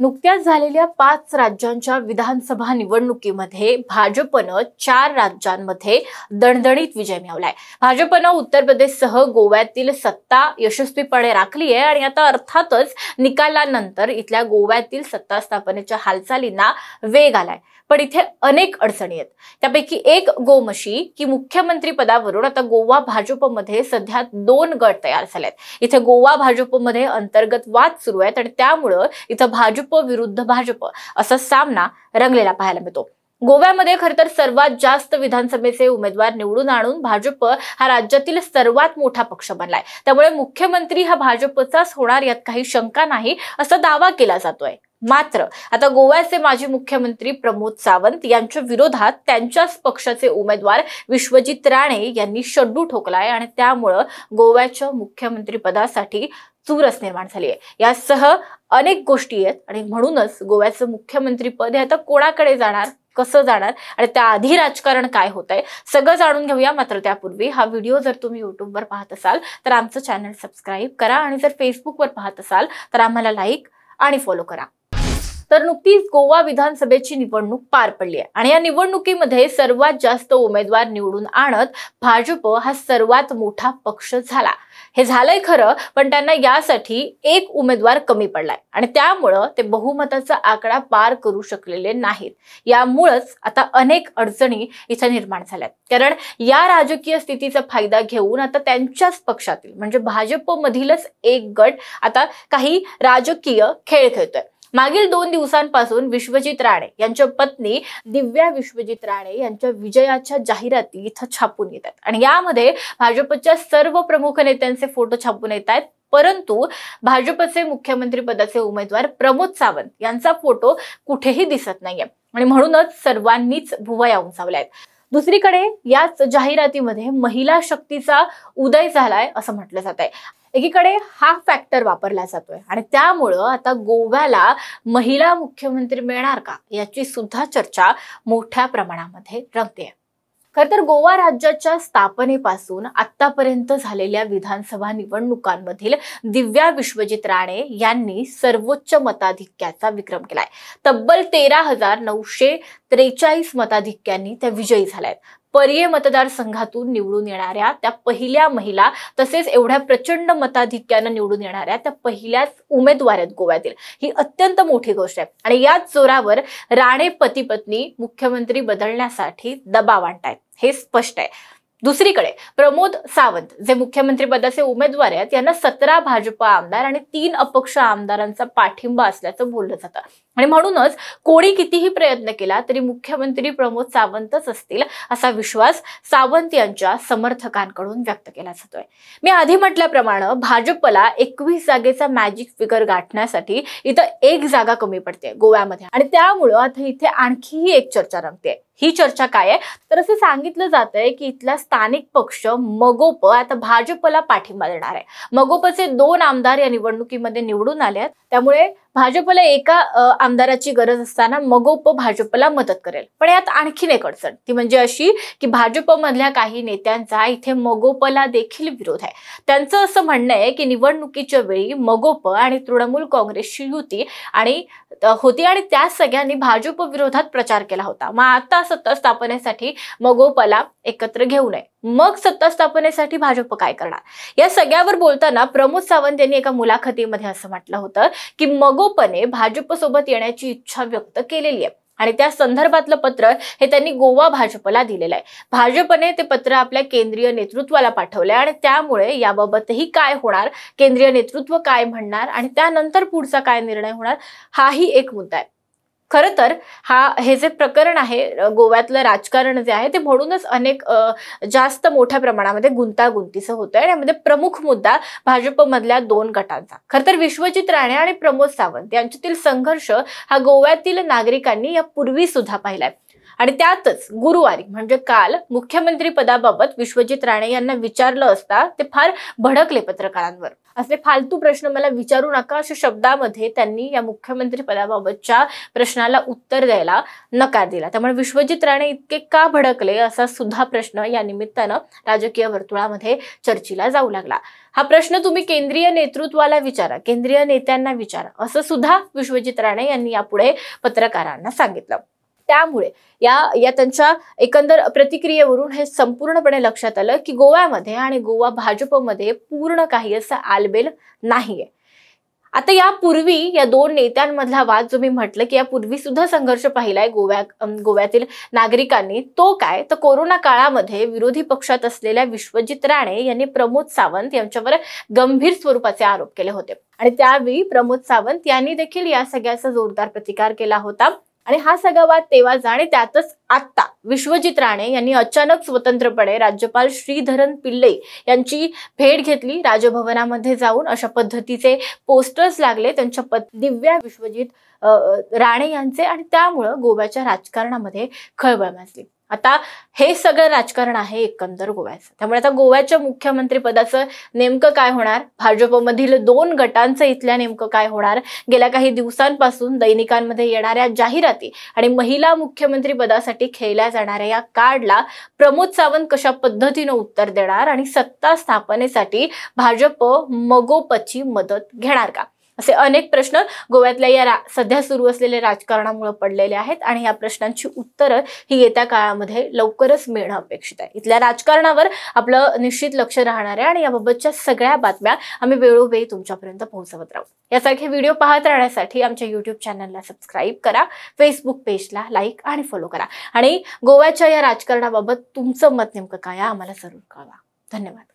नुकत्याच झालेल्या पाच राज्यांच्या विधानसभा निवडणुकीमध्ये भाजपनं चार राज्यांमध्ये दणदणीत विजय मिळवलाय भाजपनं उत्तर प्रदेशसह गोव्यातील सत्ता यशस्वीपणे राखली आहे आणि आता अर्थातच निकालानंतर इथल्या गोव्यातील सत्ता स्थापनेच्या हालचालींना वेग आलाय पण इथे अनेक अडचणी आहेत त्यापैकी एक गोमशी की मुख्यमंत्री पदावरून आता गोवा भाजपमध्ये सध्या दोन गट तयार झालेत इथे गोवा भाजपमध्ये अंतर्गत वाद सुरू आहेत आणि त्यामुळं इथं भाजप भाजप विरुद्ध भाजप असा सामना रंगलेला पाहायला मिळतो गोव्यामध्ये तर सर्वात जास्त विधानसभेचे उमेदवार निवडून आणून भाजप हा राज्यातील सर्वात मोठा पक्ष बनलाय त्यामुळे मुख्यमंत्री हा भाजपचाच होणार यात काही शंका नाही असा दावा केला जातोय मात्र आता गोव्याचे माजी मुख्यमंत्री प्रमोद सावंत यांच्या विरोधात त्यांच्याच पक्षाचे उमेदवार विश्वजित राणे यांनी शड्डू ठोकलाय आणि त्यामुळं गोव्याच्या मुख्यमंत्री पदासाठी चुरस निर्माण झाली आहे यासह अनेक गोष्टी आहेत आणि म्हणूनच गोव्याचं मुख्यमंत्री पद हे आता कोणाकडे जाणार कसं जाणार आणि त्याआधी राजकारण काय होत आहे सगळं जाणून घेऊया मात्र त्यापूर्वी हा व्हिडिओ जर तुम्ही युट्यूबवर पाहत असाल तर आमचं चॅनल सबस्क्राईब करा आणि जर फेसबुकवर पाहत असाल तर आम्हाला लाईक आणि फॉलो करा तर नुकतीच गोवा विधानसभेची निवडणूक पार पडली आहे आणि या निवडणुकीमध्ये सर्वात जास्त उमेदवार निवडून आणत भाजप हा सर्वात मोठा पक्ष झाला हे झालंय खरं पण त्यांना यासाठी एक उमेदवार कमी पडलाय आणि त्यामुळं ते बहुमताचा आकडा पार करू शकलेले नाहीत यामुळंच आता अनेक अडचणी इथं निर्माण झाल्यात कारण या राजकीय स्थितीचा फायदा घेऊन आता त्यांच्याच पक्षातील म्हणजे भाजपमधीलच एक गट आता काही राजकीय खेळ खेळतोय मागील दोन दिवसांपासून विश्वजित राणे यांच्या पत्नी दिव्या विश्वजित राणे यांच्या विजयाच्या जाहिराती इथं छापून येतात आणि यामध्ये भाजपच्या सर्व प्रमुख नेत्यांचे फोटो छापून येत आहेत परंतु भाजपचे मुख्यमंत्री पदाचे उमेदवार प्रमोद सावंत यांचा फोटो कुठेही दिसत नाहीये आणि म्हणूनच सर्वांनीच भुवया उंचावल्या आहेत दुसरीकडे याच जाहिरातीमध्ये महिला शक्तीचा उदय झालाय असं म्हटलं जात आहे एकीकडे हा फॅक्टर वापरला जातोय आणि त्यामुळं आता गोव्याला महिला मुख्यमंत्री मिळणार का याची सुद्धा चर्चा मोठ्या प्रमाणामध्ये रंगते खर तर गोवा राज्याच्या स्थापनेपासून आतापर्यंत झालेल्या विधानसभा निवडणुकांमधील दिव्या विश्वजित राणे यांनी सर्वोच्च मताधिक्याचा विक्रम केलाय तब्बल तेरा हजार नऊशे त्रेचाळीस मताधिक्यांनी त्या विजयी आहेत पर्ये मतदारसंघातून निवडून येणाऱ्या त्या पहिल्या महिला तसेच एवढ्या प्रचंड मताधिक्यानं निवडून येणाऱ्या त्या पहिल्याच उमेदवार आहेत गोव्यातील ही अत्यंत मोठी गोष्ट आहे आणि याच जोरावर राणे पती पत्नी मुख्यमंत्री बदलण्यासाठी दबाव आहेत हे स्पष्ट आहे दुसरीकडे प्रमोद सावंत जे मुख्यमंत्री पदाचे उमेदवार आहेत यांना सतरा भाजपा आमदार आणि तीन अपक्ष आमदारांचा पाठिंबा असल्याचं बोललं जातं आणि म्हणूनच कोणी कितीही प्रयत्न केला तरी मुख्यमंत्री प्रमोद सावंतच असतील असा विश्वास सावंत यांच्या समर्थकांकडून व्यक्त केला जातोय मी आधी म्हटल्याप्रमाणे भाजपला एकवीस जागेचा मॅजिक फिगर गाठण्यासाठी इथं एक जागा कमी पडते गोव्यामध्ये आणि त्यामुळं आता इथे आणखीही एक चर्चा रंगते ही चर्चा काय आहे तर असं सांगितलं जात आहे की इथला स्थानिक पक्ष मगोप आता भाजपला पाठिंबा देणार आहे मगोपचे दोन आमदार या निवडणुकीमध्ये निवडून आले आहेत त्यामुळे भाजपला एका आमदाराची गरज असताना मगोप भाजपला मदत करेल पण यात आणखीन एक अडचण ती म्हणजे अशी की भाजपमधल्या काही नेत्यांचा इथे मगोपला देखील विरोध आहे त्यांचं असं म्हणणं आहे की निवडणुकीच्या वेळी मगोप आणि तृणमूल काँग्रेसची युती आणि होती आणि त्या सगळ्यांनी भाजप विरोधात प्रचार केला होता मग आता सत्ता स्थापनेसाठी मगोपला एकत्र घेऊ नये मग सत्ता स्थापनेसाठी भाजप काय करणार या सगळ्यावर बोलताना प्रमोद सावंत यांनी एका मुलाखतीमध्ये असं म्हटलं होतं की मगोपणे भाजपसोबत येण्याची इच्छा व्यक्त केलेली आहे आणि त्या संदर्भातलं पत्र हे त्यांनी गोवा भाजपला दिलेलं आहे भाजपने ते पत्र आपल्या केंद्रीय नेतृत्वाला पाठवलंय आणि त्यामुळे याबाबतही काय होणार केंद्रीय नेतृत्व काय म्हणणार आणि त्यानंतर पुढचा काय निर्णय होणार हाही एक मुद्दा आहे खरं तर हा हे जे प्रकरण आहे गोव्यातलं राजकारण जे आहे ते म्हणूनच अनेक जास्त मोठ्या प्रमाणामध्ये गुंतागुंतीचं होतं आणि यामध्ये प्रमुख मुद्दा भाजपमधल्या दोन गटांचा खरं तर विश्वजित राणे आणि प्रमोद सावंत यांच्यातील संघर्ष हा गोव्यातील नागरिकांनी यापूर्वी सुद्धा पाहिलाय आणि त्यातच गुरुवारी म्हणजे काल मुख्यमंत्री पदाबाबत विश्वजित राणे यांना विचारलं असता ते फार भडकले पत्रकारांवर असे फालतू प्रश्न मला विचारू नका अशा शब्दामध्ये त्यांनी या मुख्यमंत्री पदाबाबतच्या प्रश्नाला उत्तर द्यायला नकार दिला त्यामुळे विश्वजित राणे इतके का भडकले असा सुद्धा प्रश्न या निमित्तानं राजकीय वर्तुळामध्ये चर्चेला जाऊ लागला हा प्रश्न तुम्ही केंद्रीय नेतृत्वाला विचारा केंद्रीय नेत्यांना विचारा असं सुद्धा विश्वजित राणे यांनी यापुढे पत्रकारांना सांगितलं त्यामुळे या या त्यांच्या एकंदर प्रतिक्रियेवरून हे संपूर्णपणे लक्षात आलं की गोव्यामध्ये आणि गोवा भाजपमध्ये पूर्ण काही असं आलबेल नाहीये आता यापूर्वी या दोन नेत्यांमधला वाद जो मी म्हटलं की यापूर्वी सुद्धा संघर्ष पाहिलाय गोव्या गोव्यातील नागरिकांनी तो काय तर कोरोना काळामध्ये विरोधी पक्षात असलेल्या विश्वजित राणे यांनी प्रमोद सावंत यांच्यावर गंभीर स्वरूपाचे आरोप केले होते आणि त्यावेळी प्रमोद सावंत यांनी देखील या सगळ्याचा जोरदार प्रतिकार केला होता आणि हा सगळा वाद तेव्हा आणि त्यातच आत्ता विश्वजित राणे यांनी अचानक स्वतंत्रपणे राज्यपाल श्रीधरन पिल्ले यांची भेट घेतली राजभवनामध्ये जाऊन अशा पद्धतीचे पोस्टर्स लागले त्यांच्या पत्नी दिव्या विश्वजित राणे यांचे आणि त्यामुळं गोव्याच्या राजकारणामध्ये खळबळ माजली आता हे सगळं राजकारण आहे एकंदर गोव्याचं त्यामुळे आता गोव्याच्या मुख्यमंत्री पदाचं नेमकं काय होणार भाजपमधील दोन गटांचं इथल्या नेमकं काय होणार गेल्या काही दिवसांपासून दैनिकांमध्ये येणाऱ्या जाहिराती आणि महिला मुख्यमंत्री पदासाठी खेळल्या जाणाऱ्या या कार्डला प्रमोद सावंत कशा पद्धतीनं उत्तर देणार आणि सत्ता स्थापनेसाठी भाजप मगोपची मदत घेणार का असे अनेक प्रश्न गोव्यातल्या या सध्या सुरू असलेल्या राजकारणामुळे पडलेले आहेत आणि या प्रश्नांची उत्तरं ही येत्या काळामध्ये लवकरच मिळणं अपेक्षित आहे इथल्या राजकारणावर आपलं निश्चित लक्ष राहणार आहे आणि याबाबतच्या सगळ्या बातम्या आम्ही वेळोवेळी तुमच्यापर्यंत पोहोचवत राहू यासारखे व्हिडिओ पाहत राहण्यासाठी आमच्या युट्यूब चॅनलला सबस्क्राईब करा फेसबुक पेजला लाईक आणि फॉलो करा आणि गोव्याच्या या राजकारणाबाबत तुमचं मत नेमकं काय आम्हाला जरूर कळवा धन्यवाद